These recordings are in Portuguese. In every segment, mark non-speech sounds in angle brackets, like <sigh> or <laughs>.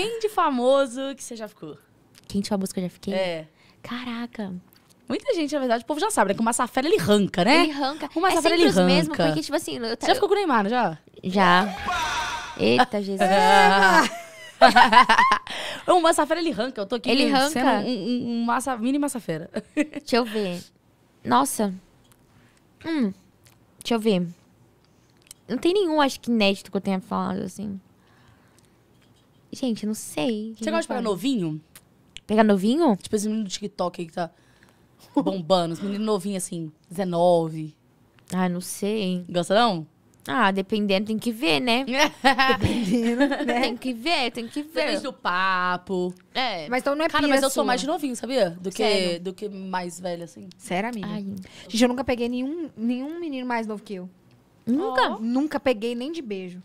Quem de famoso que você já ficou? Quem de famoso que eu já fiquei? É. Caraca. Muita gente, na verdade, o povo já sabe, né? Que o Massafera, ele ranca, né? Ele ranca. O Massafera, é ele ranca. mesmo, porque, tipo assim... Eu... já ficou com o Neymar, já? Já. Eita, Jesus. É. <laughs> o Massafera, ele ranca. Eu tô aqui... Ele ranca? Um, um, um massa, mini Massafera. <laughs> Deixa eu ver. Nossa. Hum. Deixa eu ver. Não tem nenhum, acho que inédito que eu tenha falado, assim. Gente, não sei. Você gosta de pegar novinho? Pegar novinho? Tipo esse menino do TikTok aí que tá bombando. Os meninos novinhos, assim, 19. Ah, não sei, hein? Gosta não? Ah, dependendo, tem que ver, né? <laughs> dependendo, <laughs> né? Tem que ver, tem que ver. Desde o papo. É. Mas então não é Cara, mas eu sou assim, mais né? novinho, sabia? Do que, do que mais velho, assim. Sério, amiga? Ai. Gente, eu nunca peguei nenhum, nenhum menino mais novo que eu. Nunca? Oh. Nunca peguei nem de beijo.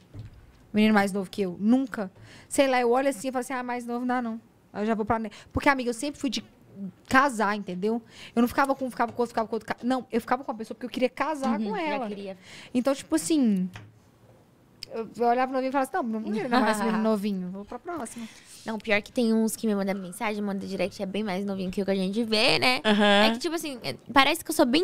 Menino mais novo que eu, nunca. Sei lá, eu olho assim e falo assim, ah, mais novo não dá não. eu já vou pra... Porque, amiga, eu sempre fui de casar, entendeu? Eu não ficava com um, ficava com outro, ficava com outro. Não, eu ficava com uma pessoa porque eu queria casar uhum, com ela. Queria. Então, tipo assim. Eu, olhava novinho e falava assim: não, não é mais menino <laughs> novinho, vou pra próxima. Não, pior que tem uns que me mandam mensagem, manda direct, é bem mais novinho que o que a gente vê, né? Uhum. É que, tipo assim, é, parece que eu sou bem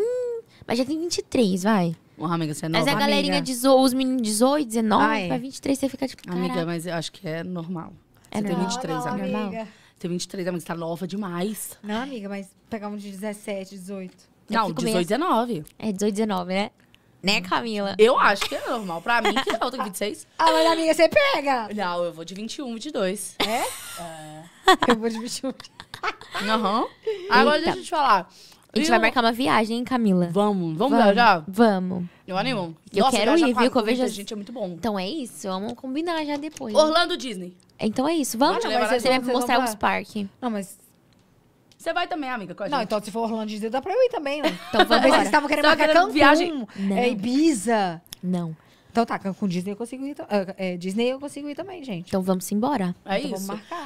mas já tem 23, vai. Porra, amiga, você é, é nova. Mas a galerinha, amiga. dezo, os meninos 18, 19, vai pra 23, você fica tipo, Amiga, mas eu acho que é normal. É você normal, tem 23, não, amiga. tem 23, amiga, você tá nova demais. Não, amiga, mas pegar um de 17, 18. Não, 18, 19. É, 18, 19, né? Né, Camila? Eu acho que é normal. Pra mim, que já eu tenho 26. Ah, mas amiga, você pega? Não, eu vou de 21, 22. É? é. Eu vou de 21. Aham. uhum. Agora deixa eu te falar. A gente eu... vai marcar uma viagem, Camila? Vamos, vamos, vamos viajar? Vamos. Eu animo. Eu Nossa, quero ir, viu? Que eu vejo. Gente, é muito bom. Então é isso, vamos combinar já depois. Orlando Disney. Então é isso, vamos. Não, você vai mostrar os parques. Não, mas você vai também, amiga, com a gente. Não, então se for Orlando Disney, dá pra eu ir também, né? <laughs> Então vamos Vocês estavam querendo marcar Cancún, viagem. Não. É, Ibiza. Não. Então tá, Cancún Disney eu consigo ir. É, Disney eu consigo ir também, gente. Então vamos embora. É então isso. Vamos marcar.